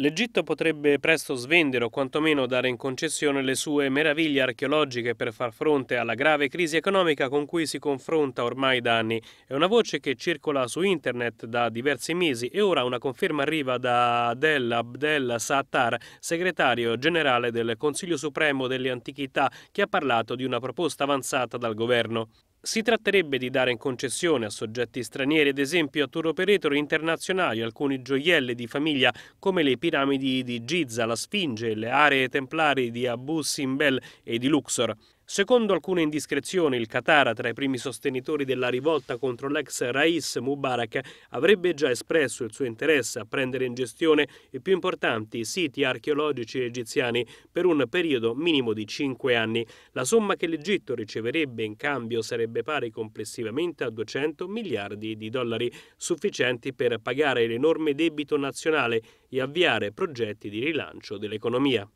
L'Egitto potrebbe presto svendere o quantomeno dare in concessione le sue meraviglie archeologiche per far fronte alla grave crisi economica con cui si confronta ormai da anni. È una voce che circola su internet da diversi mesi e ora una conferma arriva da Adel Abdel Sattar, segretario generale del Consiglio Supremo delle Antichità, che ha parlato di una proposta avanzata dal governo. Si tratterebbe di dare in concessione a soggetti stranieri, ad esempio a tour operator internazionali, alcuni gioielli di famiglia come le piramidi di Giza, la Sfinge, le aree templari di Abu Simbel e di Luxor. Secondo alcune indiscrezioni, il Qatar, tra i primi sostenitori della rivolta contro l'ex Rais Mubarak, avrebbe già espresso il suo interesse a prendere in gestione i più importanti siti archeologici egiziani per un periodo minimo di cinque anni. La somma che l'Egitto riceverebbe in cambio sarebbe pari complessivamente a 200 miliardi di dollari, sufficienti per pagare l'enorme debito nazionale e avviare progetti di rilancio dell'economia.